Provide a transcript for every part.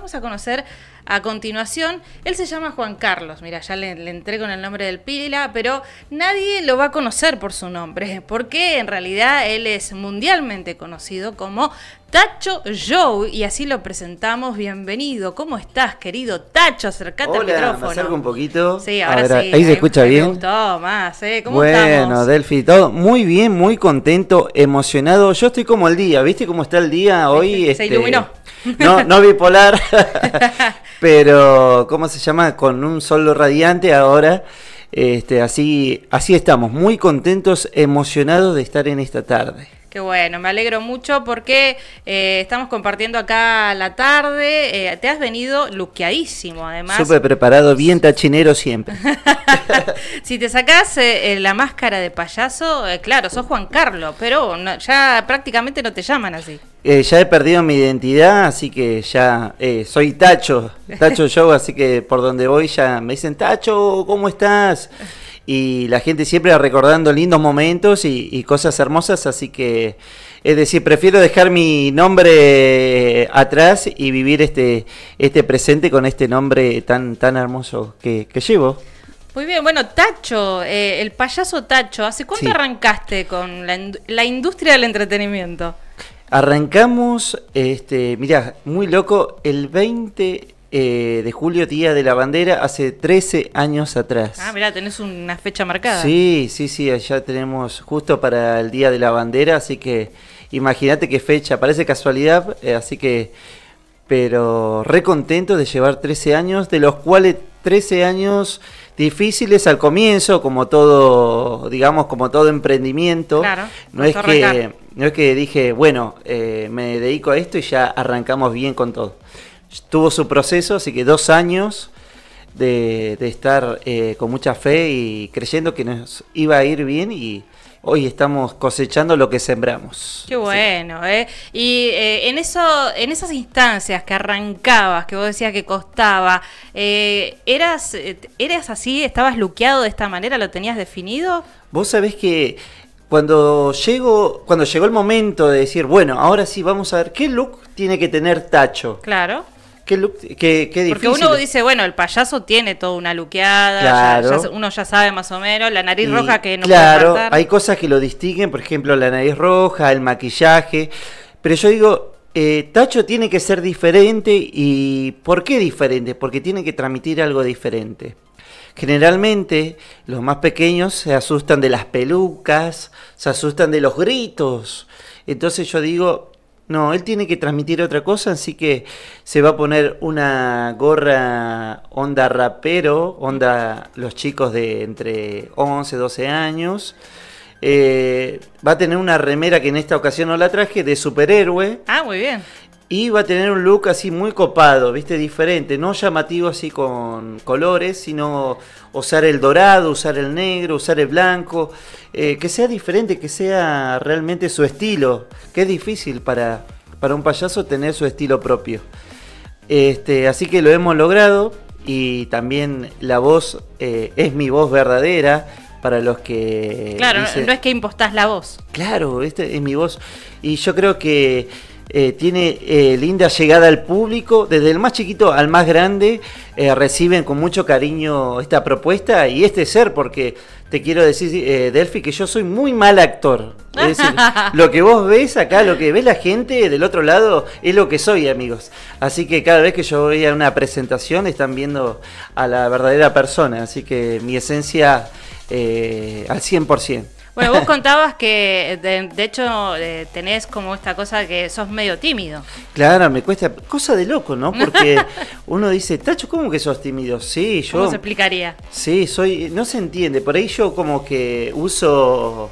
vamos a conocer a continuación, él se llama Juan Carlos, mira, ya le, entrego entré con el nombre del pila, pero nadie lo va a conocer por su nombre, porque en realidad él es mundialmente conocido como Tacho Joe, y así lo presentamos. Bienvenido, ¿cómo estás, querido Tacho? Acercate al micrófono. Me un poquito. Sí, ahora sí. Ahí se eh, escucha bien. Me más, ¿eh? bueno, Delphi, todo muy bien, muy contento, emocionado. Yo estoy como el día, ¿viste cómo está el día hoy? Se este, iluminó. No, no bipolar. pero ¿cómo se llama? Con un solo radiante ahora. Este, así, así estamos, muy contentos, emocionados de estar en esta tarde. Qué bueno, me alegro mucho porque eh, estamos compartiendo acá la tarde. Eh, te has venido luqueadísimo, además. Súper preparado, bien tachinero siempre. si te sacas eh, la máscara de payaso, claro, sos Juan Carlos, pero ya prácticamente no te llaman así. ya he perdido mi identidad, así que ya soy Tacho, Tacho Show, así que por donde voy ya me dicen, Tacho, ¿cómo estás? y la gente siempre recordando lindos momentos y, cosas hermosas, así que es decir, prefiero dejar mi nombre eh, atrás y vivir este, este presente con este nombre tan, tan hermoso que, llevo. Muy bien, bueno, Tacho, eh, el payaso Tacho, ¿hace cuánto arrancaste con la, industria del entretenimiento? Arrancamos, este, mirá, muy loco, el 20, eh, de julio, Día de la Bandera, hace 13 años atrás. Ah, mirá, tenés una fecha marcada. Sí, sí, sí, allá tenemos justo para el Día de la Bandera, así que imagínate qué fecha, parece casualidad, eh, así que, pero re contento de llevar 13 años, de los cuales 13 años difíciles al comienzo, como todo, digamos, como todo emprendimiento. Claro, no es que no es que dije, bueno, eh, me dedico a esto y ya arrancamos bien con todo tuvo su proceso, así que dos años de, estar eh, con mucha fe y creyendo que nos iba a ir bien y hoy estamos cosechando lo que sembramos. Qué bueno, ¿eh? Y eh, en, eso, en esas instancias que arrancabas, que vos decías que costaba, eh, ¿eras, ¿eras así? ¿Estabas luqueado de esta manera? ¿Lo tenías definido? Vos sabés que cuando, llego, cuando llegó el momento de decir, bueno, ahora sí, vamos a ver qué look tiene que tener Tacho. Claro. Porque uno dice, bueno, el payaso tiene toda una luqueada, uno ya sabe más o menos, la nariz roja que no Claro, hay cosas que lo distinguen, por ejemplo, la nariz roja, el maquillaje, pero yo digo, eh, Tacho tiene que ser diferente y ¿por qué diferente? Porque tiene que transmitir algo diferente. Generalmente los más pequeños se asustan de las pelucas, se asustan de los gritos. Entonces yo digo, no, él tiene que transmitir otra cosa, así que se va a poner una gorra onda rapero, onda los chicos de entre 11, 12 años. Eh, va a tener una remera que en esta ocasión no la traje, de superhéroe. Ah, muy bien. Y va a tener un look así muy copado, viste, diferente, no llamativo así con colores, sino usar el dorado, usar el negro, usar el blanco, eh, que sea diferente, que sea realmente su estilo, que es difícil para, para un payaso tener su estilo propio. Este, así que lo hemos logrado y también la voz eh, es mi voz verdadera, para los que... Claro, no es que impostás la voz. Claro, este es mi voz. Y yo creo que eh, tiene eh, linda llegada al público, desde el más chiquito al más grande, eh, reciben con mucho cariño esta propuesta y este ser, porque te quiero decir, Delphi, que yo soy muy mal actor. lo que vos ves acá, lo que ve la gente del otro lado, es lo que soy, amigos. Así que cada vez que yo voy a una presentación, están viendo a la verdadera persona, así que mi esencia al 100%. Bueno, vos contabas que de, hecho eh, tenés como esta cosa que sos medio tímido. Claro, me cuesta. Cosa de loco, ¿no? Porque uno dice, Tacho, ¿cómo que sos tímido? Sí, yo. ¿Cómo se explicaría? Sí, soy. No se entiende. Por ahí yo como que uso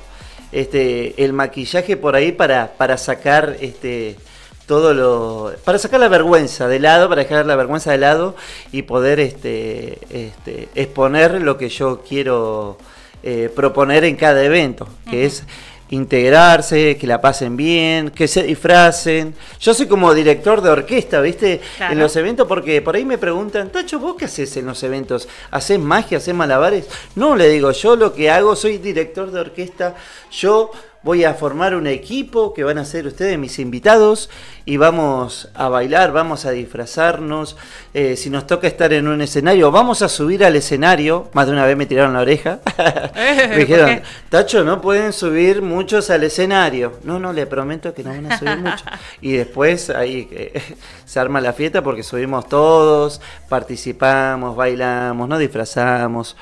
este el maquillaje por ahí para, para sacar este todo lo para sacar la vergüenza de lado para dejar la vergüenza de lado y poder este, este exponer lo que yo quiero eh, proponer en cada evento, que es integrarse, que la pasen bien, que se disfracen. Yo soy como director de orquesta, ¿viste? En los eventos, porque por ahí me preguntan, Tacho, ¿vos qué haces en los eventos? ¿Haces magia, haces malabares? No, le digo, yo lo que hago, soy director de orquesta, yo voy a formar un equipo que van a ser ustedes mis invitados y vamos a bailar, vamos a disfrazarnos. Eh, si nos toca estar en un escenario, vamos a subir al escenario. Más de una vez me tiraron la oreja. Eh, me dijeron, Tacho, no pueden subir muchos al escenario. No, no, le prometo que no van a subir muchos. y después ahí eh, se arma la fiesta porque subimos todos, participamos, bailamos, nos disfrazamos,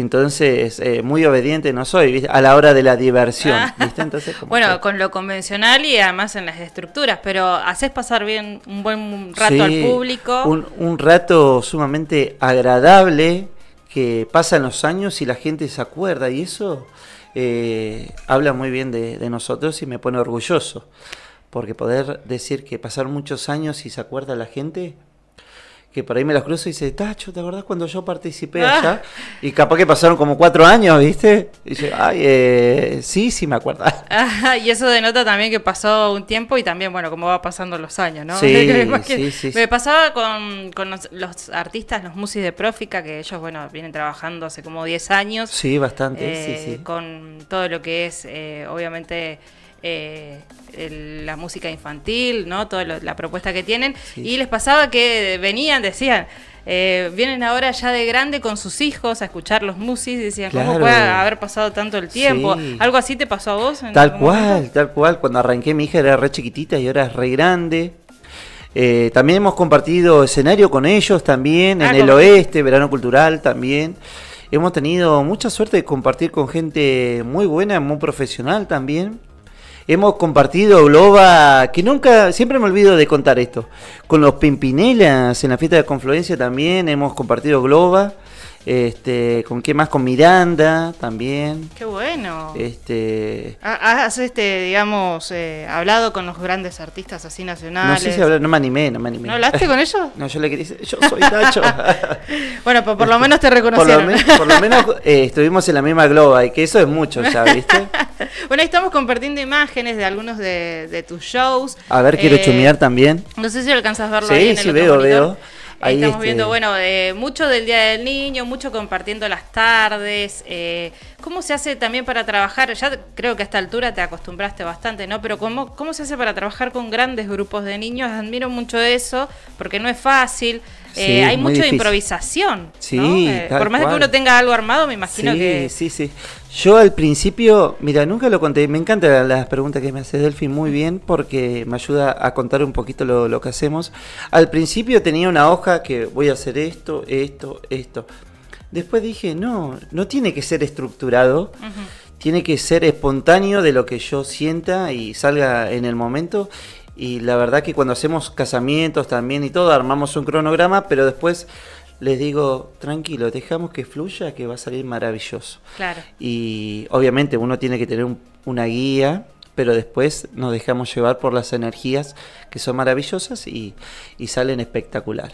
entonces, eh, muy obediente no soy, a la hora de la diversión. Ah. Entonces, bueno, con lo convencional y además en las estructuras, pero haces pasar bien un buen rato al público. Un, rato sumamente agradable que pasan los años y la gente se acuerda y eso eh, habla muy bien de, de nosotros y me pone orgulloso. Porque poder decir que pasar muchos años y se acuerda la gente, que por ahí me los cruzo y dice, Tacho, ¿te acordás cuando yo participé ah. allá? Y capaz que pasaron como cuatro años, ¿viste? Y dice, ay, eh, sí, sí me acuerdo. y eso denota también que pasó un tiempo y también, bueno, como va pasando los años, ¿no? Sí, sí, sí, Me pasaba con, los, artistas, los músicos de Prófica, que ellos, bueno, vienen trabajando hace como 10 años. Sí, bastante, sí, eh, sí. Con todo lo que es, eh, obviamente... Eh, la música infantil, ¿no? Toda la propuesta que tienen. Y les pasaba que venían, decían, eh, vienen ahora ya de grande con sus hijos a escuchar los musis decían, ¿cómo puede haber pasado tanto el tiempo? ¿Algo así te pasó a vos? tal cual, tal cual. Cuando arranqué mi hija era re chiquitita y ahora es re grande. Eh, también hemos compartido escenario con ellos también, ah, en el oeste, verano cultural también. Hemos tenido mucha suerte de compartir con gente muy buena, muy profesional también. Hemos compartido Globa, que nunca, siempre me olvido de contar esto. Con los Pimpinelas en la fiesta de Confluencia también hemos compartido Globa. Este, ¿con qué más? Con Miranda también. Qué bueno. Este, has este, digamos, eh, hablado con los grandes artistas así nacionales. No sé si hablé, no me animé, no me animé. ¿No hablaste con ellos? no, yo le quería decir, yo soy Nacho. bueno, pues por lo este, menos te reconocieron. Por lo, menos por lo menos estuvimos en la misma globa y que eso es mucho ya, ¿viste? bueno, ahí estamos compartiendo imágenes de algunos de, tus shows. A ver, quiero eh, chumear también. No sé si alcanzas a verlo. Sí, ahí en sí, veo, veo. Ahí estamos este, viendo, bueno, mucho del Día del Niño, mucho compartiendo las tardes. Eh, ¿Cómo se hace también para trabajar? Ya creo que a esta altura te acostumbraste bastante, ¿no? Pero ¿cómo, cómo se hace para trabajar con grandes grupos de niños? Admiro mucho eso, porque no es fácil. Eh, hay mucho de improvisación. Sí, ¿no? Eh, por más de que uno tenga algo armado, me imagino sí, que. Sí, sí. Yo al principio, mira, nunca lo conté, me encantan las preguntas que me haces Delphi muy bien porque me ayuda a contar un poquito lo, que hacemos. Al principio tenía una hoja que voy a hacer esto, esto, esto. Después dije, no, no tiene que ser estructurado, tiene que ser espontáneo de lo que yo sienta y salga en el momento. Y la verdad que cuando hacemos casamientos también y todo, armamos un cronograma, pero después les digo, tranquilo, dejamos que fluya, que va a salir maravilloso. Claro. Y obviamente uno tiene que tener una guía, pero después nos dejamos llevar por las energías que son maravillosas y, salen espectacular.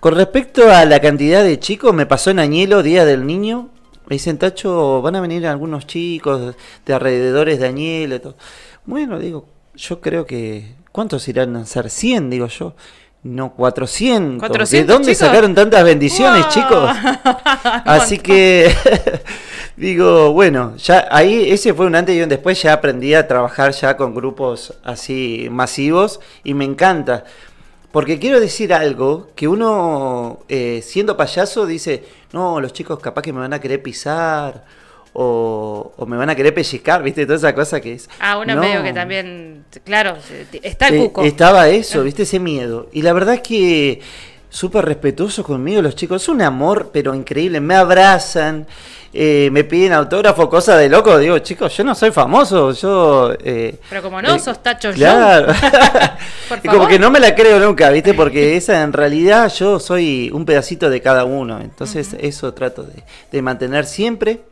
Con respecto a la cantidad de chicos, me pasó en Añelo, Día del Niño. Me dicen, Tacho, van a venir algunos chicos de alrededores de Añelo. Bueno, digo, yo creo que. ¿Cuántos irán a ser? 100, digo yo. No, 400. ¿De dónde sacaron tantas bendiciones, chicos? Así que digo, bueno, ya ahí ese fue un antes y un después, ya aprendí a trabajar ya con grupos así masivos y me encanta. Porque quiero decir algo que uno, eh, siendo payaso, dice, no, los chicos capaz que me van a querer pisar o, me van a querer pellizcar, ¿viste? Toda esa cosa que es... Ah, uno medio que también claro, está el eh, cuco. estaba eh. eso, viste, ese miedo. Y la verdad es que súper respetuosos conmigo los chicos, es un amor, pero increíble, me abrazan. Eh, me piden autógrafo, cosa de loco. Digo, chicos, yo no soy famoso, yo. pero como no, sos Tacho Claro. Como que no me la creo nunca, ¿viste? Porque esa en realidad yo soy un pedacito de cada uno. Entonces, eso trato de, de mantener siempre.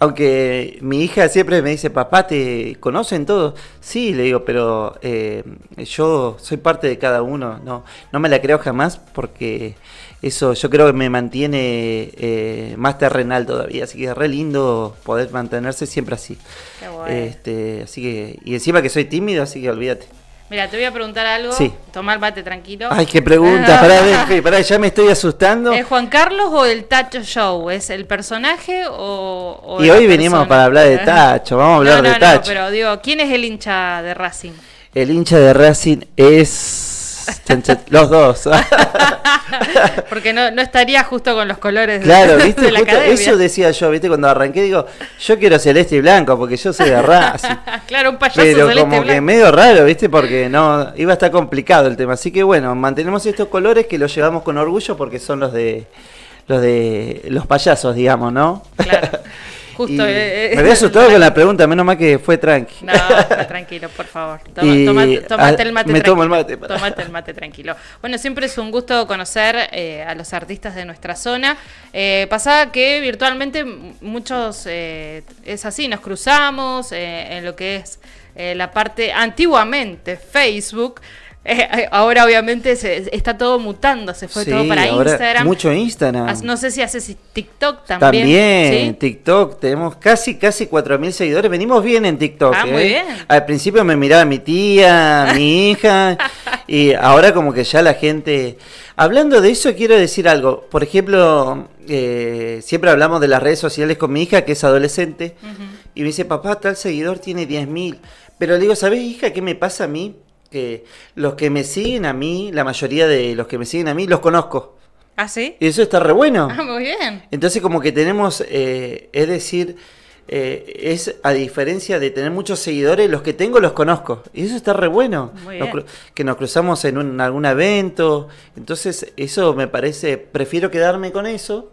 Aunque mi hija siempre me dice, papá, ¿te conocen todos? Sí, le digo, pero eh, yo soy parte de cada uno. No, no me la creo jamás porque eso yo creo que me mantiene eh, más terrenal todavía. Así que es re lindo poder mantenerse siempre así. este, así que, y encima que soy tímido, así que olvídate. Mira, te voy a preguntar algo. Sí. Tomar mate tranquilo. Ay, qué pregunta. pará, pará, ya me estoy asustando. ¿Es Juan Carlos o el Tacho Show? ¿Es el personaje o.? y hoy venimos para hablar de Tacho. Vamos a hablar de Tacho. No, pero digo, ¿quién es el hincha de Racing? El hincha de Racing es los dos. Porque no, no, estaría justo con los colores claro, ¿viste? Eso decía yo, ¿viste? Cuando arranqué, digo, yo quiero celeste y blanco porque yo soy de raza claro, un payaso Pero celeste como blanco. que medio raro, ¿viste? Porque no, iba a estar complicado el tema. Así que bueno, mantenemos estos colores que los llevamos con orgullo porque son los de los de los payasos, digamos, ¿no? Claro. Justo. Eh, eh. me había asustado con la pregunta, menos mal que fue tranqui. No, tranquilo, por favor. Toma, el mate. Me el mate. tranquilo. Bueno, siempre es un gusto conocer eh, a los artistas de nuestra zona. Eh, pasaba que virtualmente muchos, es así, nos cruzamos en lo que es la parte antiguamente Facebook. Eh, eh, ahora obviamente se, está todo mutando, se fue todo para Instagram. Mucho Instagram. no sé si haces TikTok también. También, TikTok, tenemos casi, casi 4.000 seguidores, venimos bien en TikTok. Ah, muy ¿eh? bien. Al principio me miraba mi tía, mi hija, y ahora como que ya la gente... Hablando de eso, quiero decir algo. Por ejemplo, siempre hablamos de las redes sociales con mi hija, que es adolescente, y me dice, papá, tal seguidor tiene 10.000. Pero le digo, ¿sabes, hija, qué me pasa a mí? Que los que me siguen a mí, la mayoría de los que me siguen a mí, los conozco. ¿Ah, sí? Y eso está re bueno. Ah, muy bien. Entonces como que tenemos, eh, es decir, eh, es a diferencia de tener muchos seguidores, los que tengo los conozco. Y eso está re bueno. Muy bien. que nos cruzamos en, algún evento. Entonces eso me parece, prefiero quedarme con eso.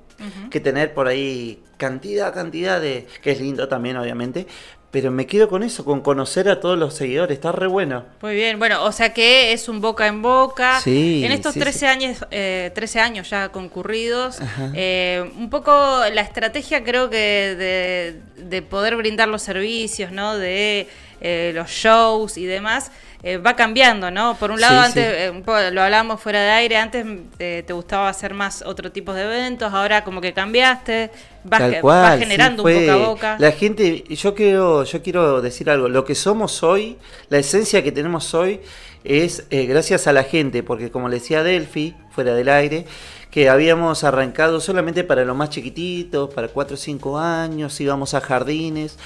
que tener por ahí cantidad, cantidad de... que es lindo también, obviamente, pero me quedo con eso, con conocer a todos los seguidores, está re bueno. Muy bien, bueno, o sea que es un boca en boca. en estos 13, Años, eh, 13 años ya concurridos, eh, un poco la estrategia creo que de, poder brindar los servicios, ¿no? De eh, los shows y demás, eh, va cambiando, ¿no? Por un lado, antes, eh, lo hablábamos fuera de aire, antes mm, eh, te gustaba hacer más otro tipo de eventos, ahora como que cambiaste, vas, generando un boca a boca. La gente, yo quiero, yo quiero decir algo, lo que somos hoy, la esencia que tenemos hoy es gracias a la gente, porque como le decía Delphi, fuera del aire, que habíamos arrancado solamente para los más chiquititos, para 4 o 5 años, íbamos a jardines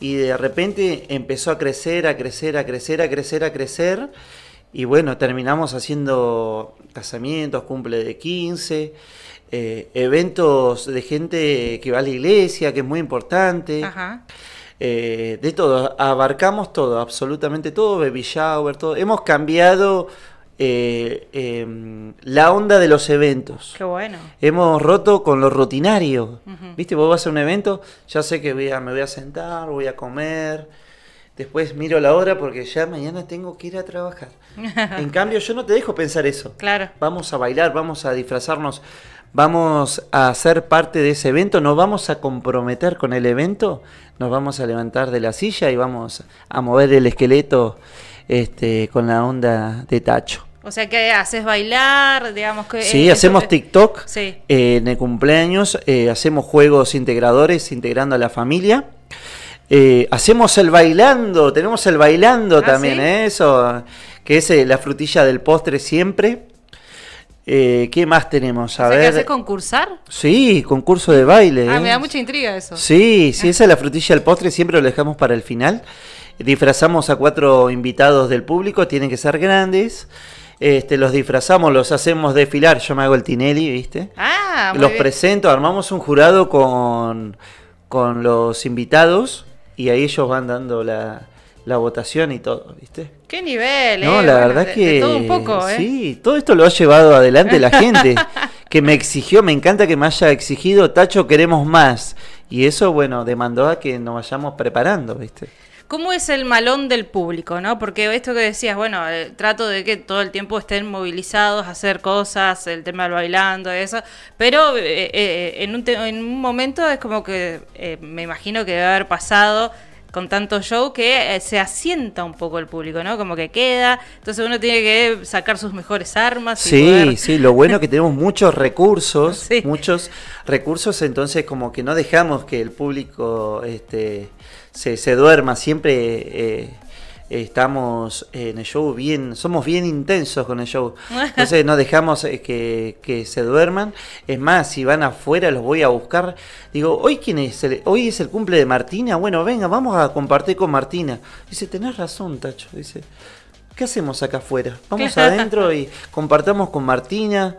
y de repente empezó a crecer, a crecer, a crecer, a crecer, a crecer. Y bueno, terminamos haciendo casamientos, cumple de 15, eh, eventos de gente que va a la iglesia, que es muy importante. Eh, de todo, abarcamos todo, absolutamente todo, baby shower, todo. Hemos cambiado eh, em, la onda de los eventos. Qué bueno. Hemos roto con lo rutinario. Viste, vos vas a un evento, ya sé que voy a, me voy a sentar, voy a comer, después miro la hora porque ya mañana tengo que ir a trabajar. en cambio, yo no te dejo pensar eso. Claro. Vamos a bailar, vamos a disfrazarnos, vamos a ser parte de ese evento, nos vamos a comprometer con el evento, nos vamos a levantar de la silla y vamos a mover el esqueleto este, con la onda de tacho. O sea que haces bailar, digamos que... Sí, hacemos eh, TikTok. en el cumpleaños eh, hacemos juegos integradores, integrando a la familia. Eh, hacemos el bailando, tenemos el bailando ah, también, eso, que es la frutilla del postre siempre. ¿Qué más tenemos? A ver. concursar? Sí, concurso de baile. Ah, me da mucha intriga eso. Sí, sí, ah. esa es la frutilla del postre, siempre lo dejamos para el final. Disfrazamos a cuatro invitados del público, tienen que ser grandes. Este, los disfrazamos, los hacemos desfilar. Yo me hago el Tinelli, ¿viste? Ah, Los presento, armamos un jurado con, con los invitados y ahí ellos van dando la, votación y todo, ¿viste? Qué nivel, No, eh, la verdad que todo un poco, ¿eh? sí, todo esto lo ha llevado adelante la gente que me exigió, me encanta que me haya exigido, Tacho, queremos más. Y eso, bueno, demandó a que nos vayamos preparando, ¿viste? ¿Cómo es el malón del público, no? Porque esto que decías, bueno, eh, trato de que todo el tiempo estén movilizados hacer cosas, el tema del bailando, eso, pero eh, eh, en, un en, un momento es como que me imagino que debe haber pasado con tanto show que se asienta un poco el público, ¿no? Como que queda, entonces uno tiene que sacar sus mejores armas. Sí, sí, lo bueno es que tenemos muchos recursos, muchos recursos, entonces como que no dejamos que el público este, se, se duerma. Siempre eh, estamos en el show bien, somos bien intensos con el show. Entonces no dejamos eh, que, que, se duerman. Es más, si van afuera los voy a buscar. Digo, hoy quién es el, hoy es el cumple de Martina. Bueno, venga, vamos a compartir con Martina. Dice, tenés razón, Tacho. Dice, ¿qué hacemos acá afuera? Vamos adentro y compartamos con Martina.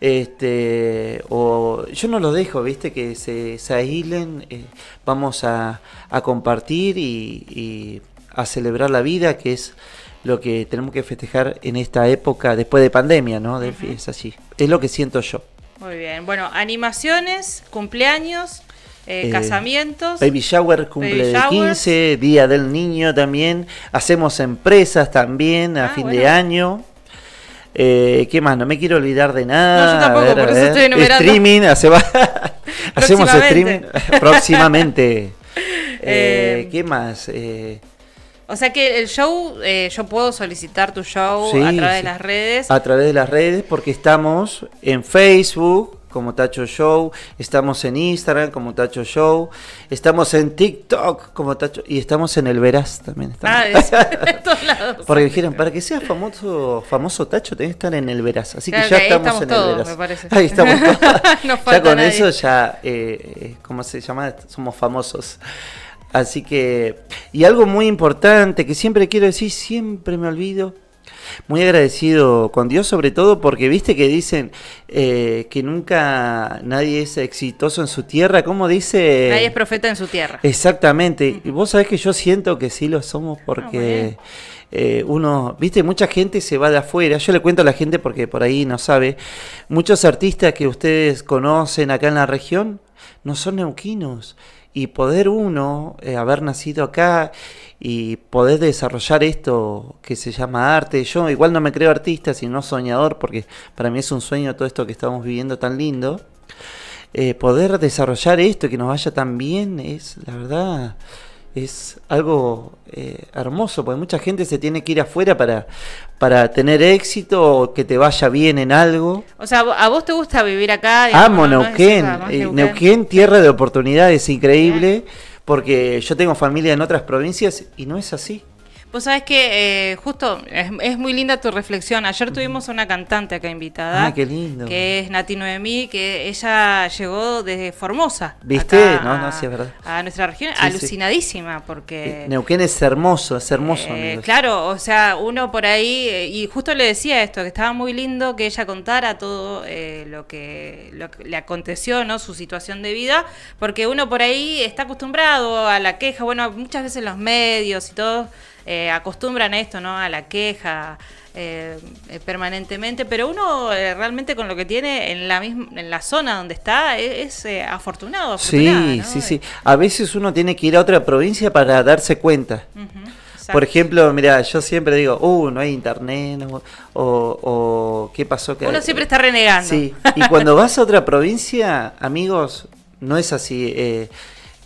Este, o yo no lo dejo, viste, que se, se eh, vamos a, compartir y, a celebrar la vida, que es lo que tenemos que festejar en esta época después de pandemia, ¿no? Es así. Es lo que siento yo. Muy bien. Bueno, animaciones, cumpleaños, eh, eh, casamientos. Baby shower cumple 15, Día del Niño también. Hacemos empresas también a ah, fin de año. Eh, ¿Qué más? No me quiero olvidar de nada. No, yo tampoco, por eso estoy enumerando. Streaming, hacemos streaming próximamente. Eh, em. ¿Qué más? Eh, o sea que el show, yo puedo solicitar tu show a través de las redes. A través de las redes porque estamos en Facebook, como Tacho Show, estamos en Instagram como Tacho Show, estamos en TikTok como Tacho y estamos en el Veraz también. Ah, Porque dijeron, para que sea famoso, famoso Tacho, tenés que estar en el Veraz. Así que ya estamos, en el Veraz. Ahí estamos todos. ya con eso ya, eh, ¿cómo se llama? Somos famosos. Así que, y algo muy importante que siempre quiero decir, siempre me olvido, muy agradecido con Dios, sobre todo porque viste que dicen eh, que nunca nadie es exitoso en su tierra. ¿Cómo dice? Nadie es profeta en su tierra. Exactamente. Y vos sabés que yo siento que sí lo somos ah, porque eh, uno, viste, mucha gente se va de afuera. Yo le cuento a la gente porque por ahí no sabe. Muchos artistas que ustedes conocen acá en la región no son neuquinos. Y poder uno eh, haber nacido acá y poder desarrollar esto que se llama arte. Yo igual no me creo artista, sino soñador, porque para mí es un sueño todo esto que estamos viviendo tan lindo. Eh, poder desarrollar esto que nos vaya tan bien es, la verdad, es algo eh, hermoso, porque mucha gente se tiene que ir afuera para, para tener éxito o que te vaya bien en algo. O sea, a vos te gusta vivir acá. Amo eh, Neuquén. Neuquén. tierra de oportunidades, increíble porque yo tengo familia en otras provincias y no es así. Vos sabés que eh, justo es, muy linda tu reflexión. Ayer tuvimos a una cantante acá invitada. Ah, qué lindo. Que es Nati Noemí, que ella llegó desde Formosa. ¿Viste? no, no, sí, es verdad. A nuestra región, alucinadísima, porque. Eh, Neuquén es hermoso, es hermoso. Eh, claro, o sea, uno por ahí. Y justo le decía esto, que estaba muy lindo que ella contara todo lo, que, lo le aconteció, ¿no? Su situación de vida, porque uno por ahí está acostumbrado a la queja. Bueno, muchas veces los medios y todo eh, acostumbran a esto, ¿no? A la queja eh, eh, permanentemente, pero uno realmente con lo que tiene en la misma, en la zona donde está e-, es, afortunado, Sí, sí, sí. A veces uno tiene que ir a otra provincia para darse cuenta. Por ejemplo, mira, yo siempre digo, uh, no hay internet, o, qué pasó que... Uno siempre está renegando. Sí, y cuando vas a otra provincia, amigos, no es así. Eh,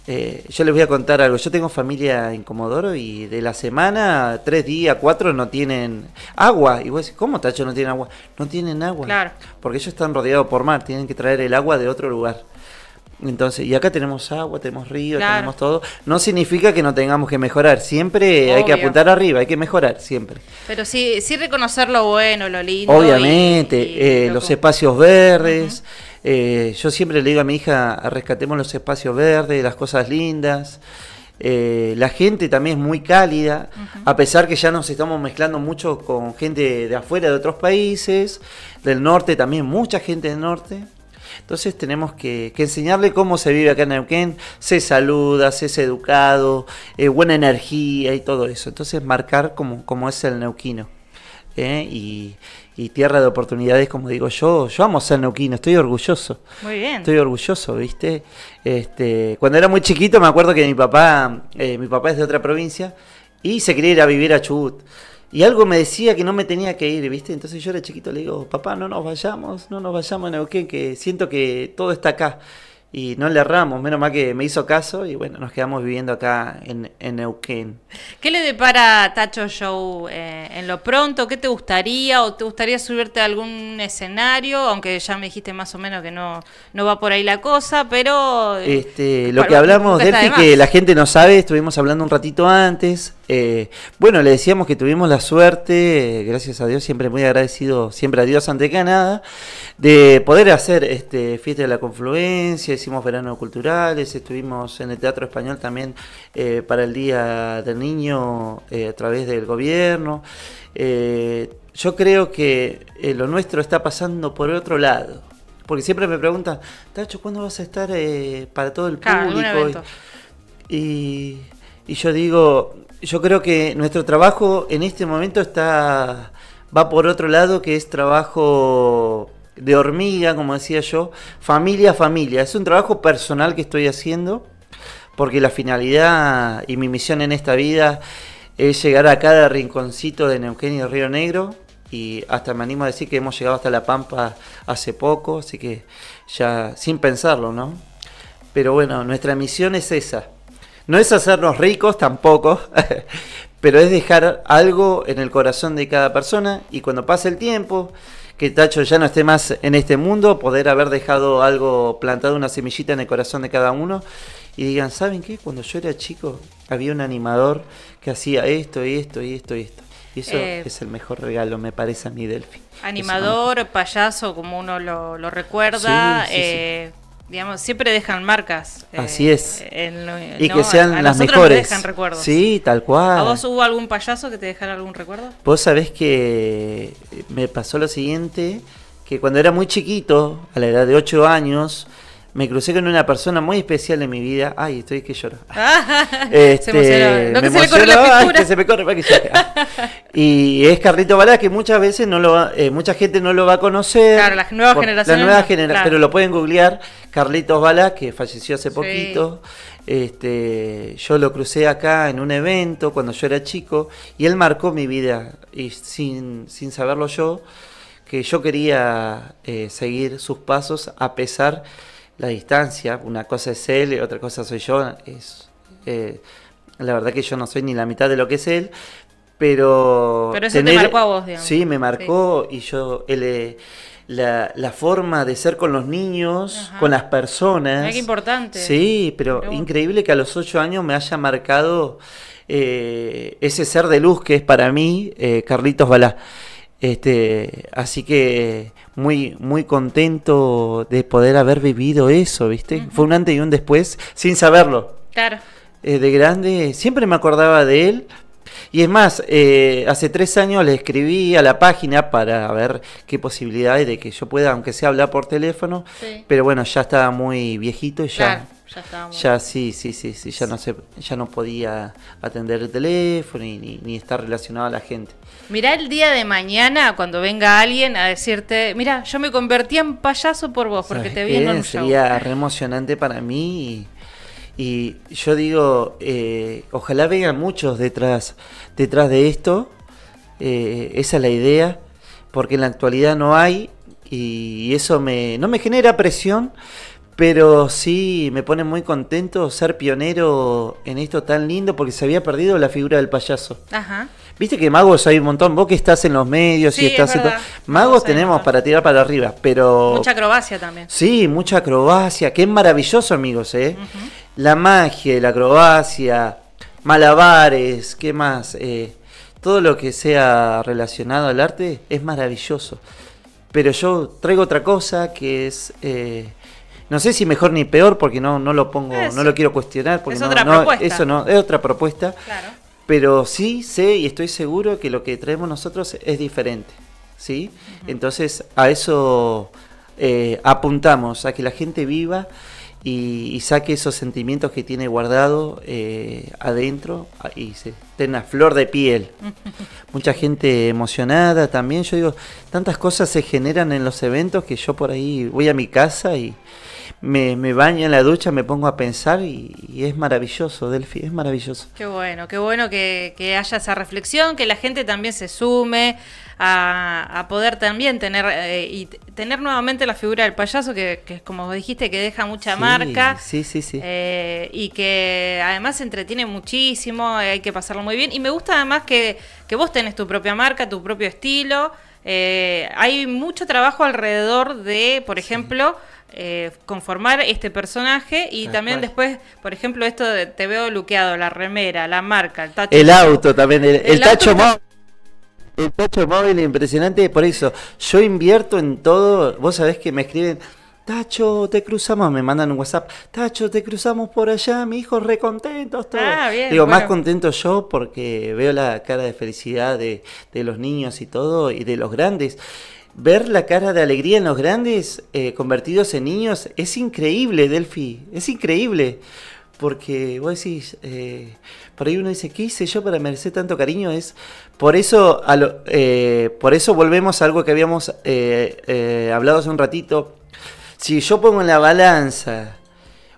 eh, yo les voy a contar algo. Yo tengo familia en Comodoro y de la semana, tres días, cuatro, no tienen agua. Y vos decís, ¿cómo Tacho no tiene agua? No tienen agua. Claro. Porque ellos están rodeados por mar, tienen que traer el agua de otro lugar. Entonces, y acá tenemos agua, tenemos río, tenemos todo. No significa que no tengamos que mejorar. Siempre hay que apuntar arriba, hay que mejorar, siempre. Pero sí, sí reconocer lo bueno, lo lindo. Obviamente, eh, los espacios verdes. Eh, yo siempre le digo a mi hija, rescatemos los espacios verdes, las cosas lindas. Eh, la gente también es muy cálida, a pesar que ya nos estamos mezclando mucho con gente de afuera, de otros países, del norte también, mucha gente del norte. Entonces tenemos que, enseñarle cómo se vive acá en Neuquén, se saluda, se es educado, eh, buena energía y todo eso. Entonces marcar cómo es el neuquino. Y, y tierra de oportunidades, como digo yo. Yo amo San Neuquino, estoy orgulloso. Muy bien. Estoy orgulloso, ¿viste? Este, cuando era muy chiquito me acuerdo que mi papá, eh, mi papá es de otra provincia y se quería ir a vivir a Chubut. Y algo me decía que no me tenía que ir, ¿viste? Entonces yo era chiquito, le digo, papá, no nos vayamos, no nos vayamos a Neuquén, que siento que todo está acá y no le erramos, menos mal que me hizo caso y bueno, nos quedamos viviendo acá en, en Neuquén. ¿Qué le depara Tacho Show eh, en lo pronto? ¿Qué te gustaría o te gustaría subirte a algún escenario? Aunque ya me dijiste más o menos que no, no va por ahí la cosa, pero... Este, eh, lo que hablamos, de que la gente no sabe, estuvimos hablando un ratito antes. Eh, bueno, le decíamos que tuvimos la suerte, gracias a Dios, siempre muy agradecido, siempre a Dios ante que nada, de poder hacer este, fiesta de la confluencia hicimos veranos culturales, estuvimos en el Teatro Español también eh, para el Día del Niño eh, a través del gobierno. Eh, yo creo que lo nuestro está pasando por otro lado, porque siempre me preguntan, Tacho, ¿cuándo vas a estar para todo el público? Y, y yo digo, yo creo que nuestro trabajo en este momento está va por otro lado que es trabajo de hormiga, como decía yo, familia a familia. Es un trabajo personal que estoy haciendo porque la finalidad y mi misión en esta vida es llegar a cada rinconcito de Neuquén y Río Negro y hasta me animo a decir que hemos llegado hasta La Pampa hace poco, así que ya sin pensarlo, ¿no? Pero bueno, nuestra misión es esa. No es hacernos ricos tampoco, pero es dejar algo en el corazón de cada persona y cuando pase el tiempo que Tacho ya no esté más en este mundo, poder haber dejado algo plantado, una semillita en el corazón de cada uno. Y digan, ¿saben qué? Cuando yo era chico había un animador que hacía esto y esto y esto y esto. Y eso eh, es el mejor regalo, me parece a mí, Delphi. Animador, payaso, como uno lo, recuerda. Sí, eh, digamos, siempre dejan marcas. Así eh, es. y que sean las mejores. Dejan recuerdos. Sí, tal cual. ¿A vos hubo algún payaso que te dejara algún recuerdo? Vos sabés que me pasó lo siguiente, que cuando era muy chiquito, a la edad de 8 años, me crucé con una persona muy especial en mi vida. Ay, estoy que lloro. se No, este, me se, corre la se me corre y es Carlito Balá, que muchas veces no lo eh, mucha gente no lo va a conocer. Claro, las nuevas generaciones. La nueva generación, pero lo pueden googlear. Carlitos Balá, que falleció hace poquito. Este, yo lo crucé acá en un evento cuando yo era chico y él marcó mi vida y sin, sin saberlo yo que yo quería eh, seguir sus pasos a pesar la distancia, una cosa es él, otra cosa soy yo, es, eh, la verdad que yo no soy ni la mitad de lo que es él, pero... Pero eso te marcó a vos, digamos. Sí, me marcó y yo... Él, eh, la, forma de ser con los niños, con las personas. Es importante. Sí, pero, increíble que a los ocho años me haya marcado eh, ese ser de luz que es para mí Carlitos Balá. Este, así que muy, muy contento de poder haber vivido eso, ¿viste? Fue un antes y un después sin saberlo. Claro. Eh, de grande, siempre me acordaba de él. Y es más, eh, hace tres años le escribí a la página para ver qué posibilidades de que yo pueda, aunque sea hablar por teléfono. Pero bueno, ya estaba muy viejito y ya. Ya sí, sí, sí, sí, ya no se, ya no podía atender el teléfono ni, estar relacionado a la gente. Mirá el día de mañana cuando venga alguien a decirte, mira, yo me convertí en payaso por vos, porque te vi en Sería re emocionante para mí. Y, yo digo, eh, ojalá vengan muchos detrás, detrás de esto. Eh, esa es la idea, porque en la actualidad no hay y eso me, no me genera presión, pero sí, me pone muy contento ser pionero en esto tan lindo porque se había perdido la figura del payaso. Ajá. Viste que magos hay un montón. Vos que estás en los medios y estás Magos tenemos para tirar para arriba, pero. Mucha acrobacia también. Sí, mucha acrobacia. Qué maravilloso, amigos, ¿eh? La magia, la acrobacia, malabares, ¿qué más? Eh, todo lo que sea relacionado al arte es maravilloso. Pero yo traigo otra cosa que es. Eh, no sé si mejor ni peor, porque no, no lo pongo, eh, no lo quiero cuestionar, porque otra eso no, es otra propuesta. Pero sí sé y estoy seguro que lo que traemos nosotros es diferente. ¿sí? Entonces, a eso eh, apuntamos, a que la gente viva y, saque esos sentimientos que tiene guardado eh, adentro y se tenga flor de piel. Mucha gente emocionada también. Yo digo, tantas cosas se generan en los eventos que yo por ahí voy a mi casa y me, me baño en la ducha, me pongo a pensar y, es maravilloso, Delphi, es maravilloso. Qué bueno, qué bueno que, haya esa reflexión, que la gente también se sume a, a poder también tener eh, y tener nuevamente la figura del payaso, que, que como dijiste, que deja mucha marca. Sí, sí, sí. Eh, y que además se entretiene muchísimo, eh, hay que pasarlo muy bien. Y me gusta además que, vos tenés tu propia marca, tu propio estilo. hay mucho trabajo alrededor de, por ejemplo, eh, conformar este personaje y también después, por ejemplo, esto de te veo luqueado, la remera, la marca, el tacho. auto también, el, tacho móvil. El tacho móvil impresionante, por eso yo invierto en todo, vos sabés que me escriben, Tacho, te cruzamos, me mandan un WhatsApp, Tacho, te cruzamos por allá, mi hijo, recontentos todos. Ah, Digo, más contento yo porque veo la cara de felicidad de, de los niños y todo, y de los grandes ver la cara de alegría en los grandes eh, convertidos en niños es increíble, Delphi, es increíble. Porque vos decís, eh, por ahí uno dice, ¿qué hice yo para merecer tanto cariño? Es por eso, eh, por eso volvemos a algo que habíamos hablado hace un ratito. Si yo pongo en la balanza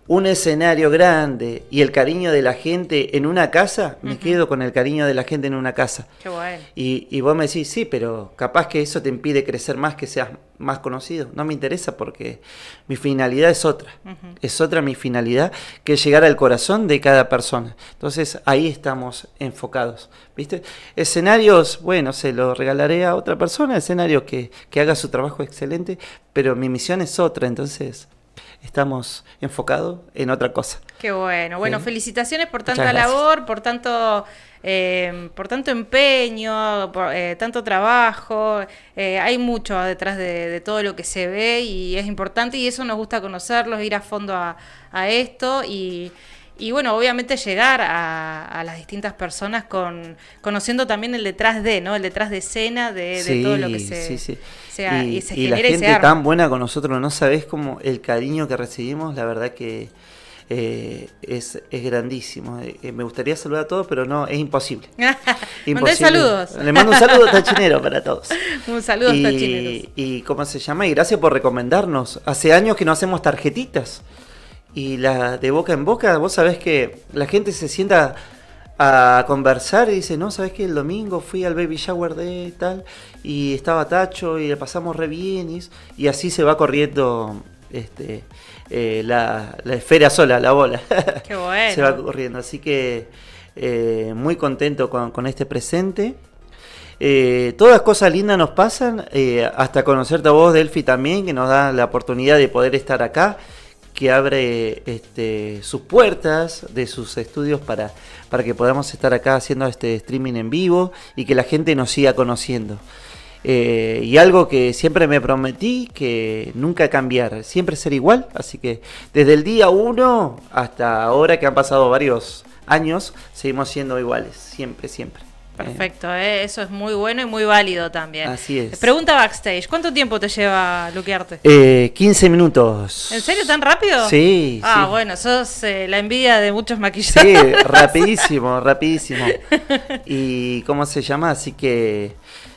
un escenario grande y el cariño de la gente en una casa, me quedo con el cariño de la gente en una casa. Qué bueno. Y, vos me decís, sí, pero capaz que eso te impide crecer más, que seas más conocido. No me interesa porque mi finalidad es otra. Es otra mi finalidad que llegar al corazón de cada persona. Entonces ahí estamos enfocados. ¿Viste? Escenarios, bueno, se los regalaré a otra persona, escenarios que, que haga su trabajo excelente, pero mi misión es otra. Entonces estamos enfocados en otra cosa. Qué bueno. Bueno, felicitaciones por tanta labor, por tanto, em, por tanto empeño, por eh, tanto trabajo. Eh, hay mucho detrás de, todo lo que se ve y es importante y eso nos gusta conocerlos, ir a fondo a, a esto y y bueno, obviamente llegar a, las distintas personas con conociendo también el detrás de, ¿no? El detrás de escena de, todo lo que se, sí, sí. Sea, y, y la gente tan buena con nosotros, no sabes cómo el cariño que recibimos, la verdad que eh, es, grandísimo. Eh, me gustaría saludar a todos, pero no, es imposible. imposible. Le mando un saludo tachinero para todos. Un saludo tachinero Y cómo se llama, y gracias por recomendarnos. Hace años que no hacemos tarjetitas y la de boca en boca, vos sabés que la gente se sienta a conversar y dice, no, sabés que el domingo fui al baby shower de tal y estaba Tacho y le pasamos re bien y, así se va corriendo este, eh, la, esfera sola, la bola. Qué bueno. se va corriendo, así que eh, muy contento con, este presente. Eh, todas cosas lindas nos pasan, hasta conocerte a vos, Delphi, también, que nos da la oportunidad de poder estar acá que abre este, sus puertas de sus estudios para, para que podamos estar acá haciendo este streaming en vivo y que la gente nos siga conociendo. Eh, y algo que siempre me prometí que nunca cambiar, siempre ser igual. Así que desde el día 1 hasta ahora que han pasado varios años, seguimos siendo iguales, siempre, siempre. Perfecto, eh, eso es muy bueno y muy válido también. Así es. Pregunta backstage, ¿cuánto tiempo te lleva luquearte? Eh, 15 minutos. ¿En serio tan rápido? Sí. Ah, bueno, sos eh, la envidia de muchos maquilladores. Sí, rapidísimo, rapidísimo. ¿Y cómo se llama? Así que...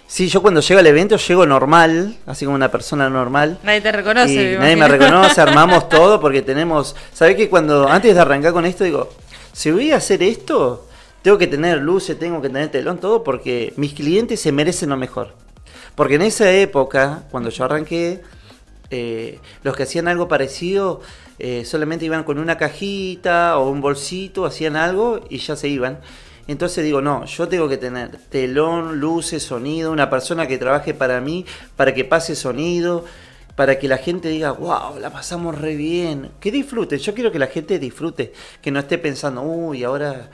Sí, yo cuando llego al evento llego normal, así como una persona normal. Nadie te reconoce. Y nadie me reconoce, armamos todo porque tenemos... sabes que cuando antes de arrancar con esto digo, si voy a hacer esto, tengo que tener luces, tengo que tener telón, todo porque mis clientes se merecen lo mejor. Porque en esa época, cuando yo arranqué, eh, los que hacían algo parecido eh, solamente iban con una cajita o un bolsito, hacían algo y ya se iban. Entonces digo, no, yo tengo que tener telón, luces, sonido, una persona que trabaje para mí, para que pase sonido, para que la gente diga, wow, la pasamos re bien, que disfrute, yo quiero que la gente disfrute, que no esté pensando, uy, ahora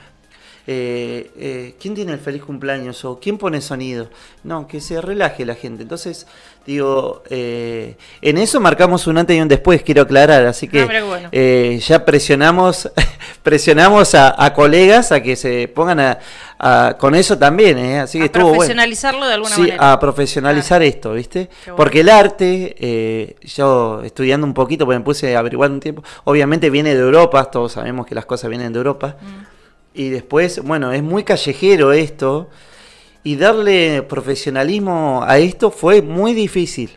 eh, eh, ¿quién tiene el feliz cumpleaños? ¿O quién pone sonido? No, que se relaje la gente. Entonces, digo, eh, en eso marcamos un antes y un después, quiero aclarar. Así que eh, ya presionamos, presionamos a, colegas a que se pongan a, con eso también. Eh. Así que a profesionalizarlo de alguna sí, A profesionalizar esto, ¿viste? Porque el arte, yo estudiando un poquito, pues me puse a averiguar un tiempo, obviamente viene de Europa, todos sabemos que las cosas vienen de Europa. Mm. Y después, bueno, es muy callejero esto. Y darle profesionalismo a esto fue muy difícil.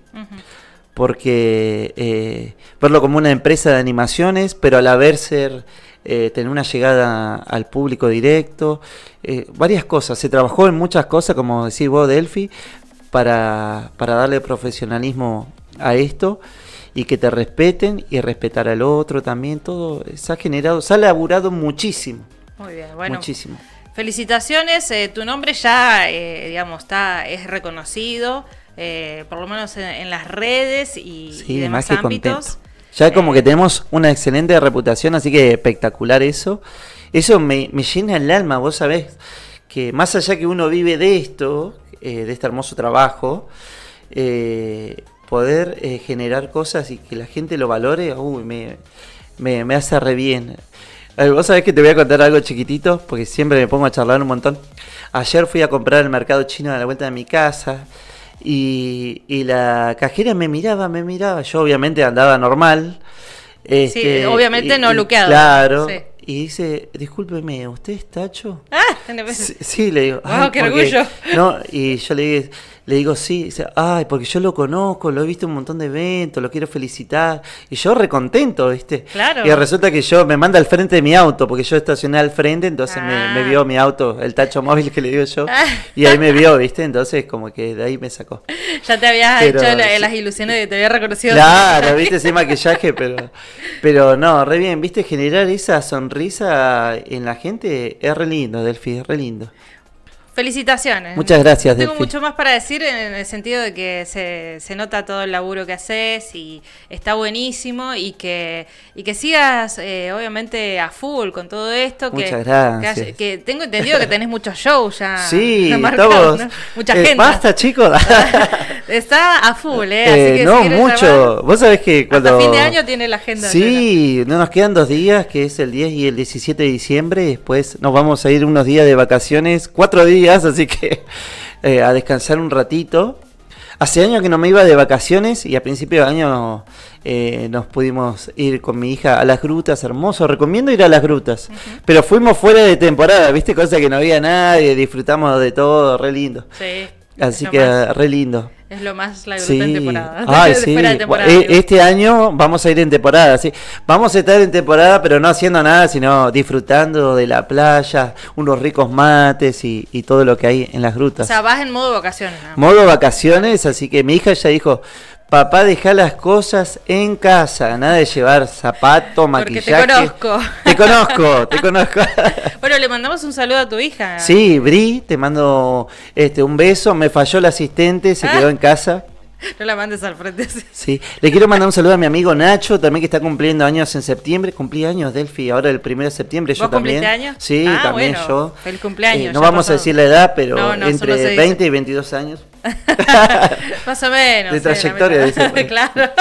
Porque eh, verlo como una empresa de animaciones, pero al haber ser, eh, tener una llegada al público directo, eh, varias cosas. Se trabajó en muchas cosas, como decís vos, Delphi, para, para darle profesionalismo a esto y que te respeten y respetar al otro también. Todo se ha generado, se ha laburado muchísimo. Muy bien, bueno. Muchísimo. Felicitaciones, eh, tu nombre ya, eh, digamos, está, es reconocido, eh, por lo menos en, las redes y, demás más Ya como que tenemos una excelente reputación, así que espectacular eso. Eso me, llena el alma, vos sabés, que más allá que uno vive de esto, de este hermoso trabajo, poder generar cosas y que la gente lo valore, uy, me, me, me hace re bien. Vos sabés que te voy a contar algo chiquitito, porque siempre me pongo a charlar un montón. Ayer fui a comprar el mercado chino a la vuelta de mi casa y, la cajera me miraba, me miraba. Yo obviamente andaba normal. sí, este, obviamente no luqueado. Claro. Y dice, discúlpeme, ¿usted es Tacho? Ah, pues, sí, sí, le digo. Ah, qué orgullo. No, y yo le dije, le digo, sí, ay, porque yo lo conozco, lo he visto en un montón de eventos, lo quiero felicitar. Y yo recontento, ¿viste? Y resulta que yo me manda al frente de mi auto, porque yo estacioné al frente, entonces me, ah. vio mi auto, el tacho móvil que le digo yo, ah. y ahí me vio, ¿viste? Entonces como que de ahí me sacó. Ya te habías hecho las ilusiones de que te había reconocido. Claro, ¿viste? Sin maquillaje, pero, pero no, re bien, ¿viste? Generar esa sonrisa en la gente es re lindo, Delphi, es re lindo. Felicitaciones. Muchas gracias. tengo mucho más para decir en el sentido de que se, nota todo el laburo que haces y está buenísimo y que, y que sigas eh, obviamente a full con todo esto. Que, Muchas gracias. tengo entendido que tenés muchos shows ya. Sí, Mucha eh, gente. Basta, chicos. está a full, ¿eh? eh no, mucho. Vos sabés que cuando... Hasta fin de año tiene la agenda. Sí, no nos quedan dos días, que es el 10 y el 17 de diciembre. Después nos vamos a ir unos días de vacaciones, cuatro días así que eh, a descansar un ratito. Hace años que no me iba de vacaciones y a principio de año eh, nos pudimos ir con mi hija a las grutas, hermoso, recomiendo ir a las grutas. Pero fuimos fuera de temporada, viste, cosa que no había nadie, disfrutamos de todo, re lindo. Sí. Así que re lindo. Es lo más la sí. temporada. Ah, sí. E- este año vamos a ir en temporada, sí. Vamos a estar en temporada, pero no haciendo nada, sino disfrutando de la playa, unos ricos mates y, todo lo que hay en las grutas. O sea, vas en modo vacaciones. Modo vacaciones, así que mi hija ya dijo, Papá, deja las cosas en casa, nada de llevar zapato, maquillaje. Porque te conozco. Te conozco, te conozco. bueno, le mandamos un saludo a tu hija. Sí, Bri, te mando este un beso. Me falló el asistente, se ah. quedó en casa. No la mandes al frente. Sí, le quiero mandar un saludo a mi amigo Nacho, también que está cumpliendo años en septiembre. Cumplí años, Delphi, ahora el 1 de septiembre. yo también. años? Sí, ah, también yo. El cumpleaños. Eh, no vamos a decir la edad, pero entre 20 y 22 años. Más o menos. De trayectoria, dice. Pues.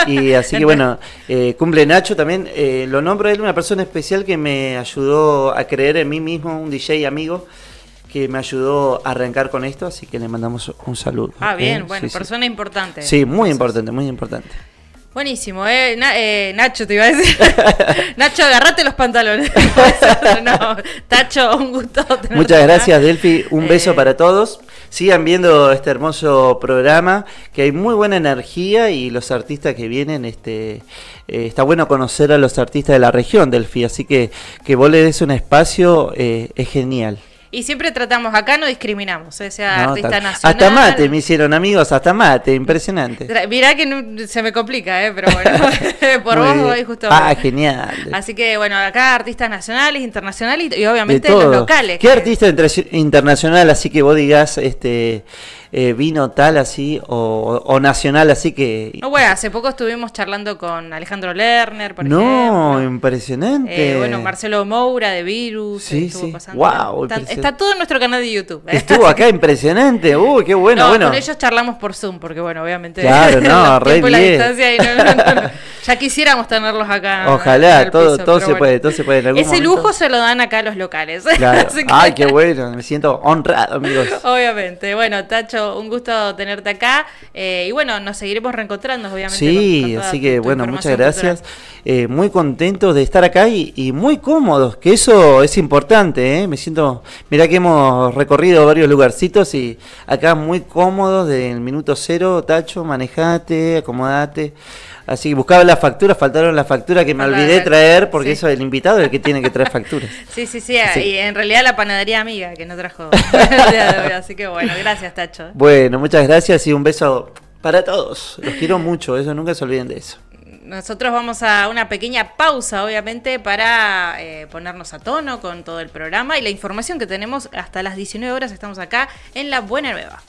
Y así que bueno, eh, cumple Nacho también. Eh, lo nombro él, una persona especial que me ayudó a creer en mí mismo, un DJ amigo que me ayudó a arrancar con esto, así que le mandamos un saludo. Ah, ¿eh? bien, bueno, persona importante. Sí, muy importante, muy importante. Buenísimo, eh, eh, Nacho te iba a decir. Nacho, agarrate los pantalones. Tacho, un gusto. Muchas gracias, Delphi. Un eh, beso para todos. Sigan viendo este hermoso programa, que hay muy buena energía y los artistas que vienen, este, está bueno conocer a los artistas de la región, Delphi. Así que que vos le des un espacio es genial. Y siempre tratamos, acá no discriminamos, o eh, sea artistas nacionales Hasta mate me hicieron amigos, hasta mate, impresionante. Mirá que se me complica, ¿eh? pero bueno, por vos voy justo. Ah, genial. Así que bueno, acá artistas nacionales, internacionales y, obviamente los locales. ¿Qué artista internacional así que vos digas, este, eh, vino tal así o, nacional así que... No, bueno, hace poco estuvimos charlando con Alejandro Lerner, por No, impresionante. Eh, bueno, Marcelo Moura de Virus. Sí, sí. está, todo en nuestro canal de YouTube. ¿eh? Estuvo acá, impresionante. Uy, qué bueno, bueno. Con ellos charlamos por Zoom, porque bueno, obviamente... Claro, no, re bien. ya quisiéramos tenerlos acá. Ojalá, todo, se puede, todo se puede. algún Ese lujo se lo dan acá a los locales. Ay, qué bueno, me siento honrado, amigos. Obviamente. Bueno, Tacho, un gusto tenerte acá. Eh, y bueno, nos seguiremos reencontrando, obviamente. Sí, así que bueno, muchas gracias. Eh, muy contentos de estar acá y, muy cómodos, que eso es importante. Eh. Me siento, mirá que hemos recorrido varios lugarcitos y acá muy cómodos del minuto cero, Tacho, manejate, acomodate. Así que buscaba las facturas, faltaron las facturas que me olvidé traer, porque eso es el invitado el que tiene que traer facturas. Sí, sí, ah, sí, y en realidad la panadería amiga que no trajo así que bueno, gracias Tacho. Bueno, muchas gracias y un beso para todos. Los quiero mucho, eso nunca se olviden de eso. Nosotros vamos a una pequeña pausa, obviamente, para eh, ponernos a tono con todo el programa y la información que tenemos hasta las 19 horas. Estamos acá en La Buena Nueva.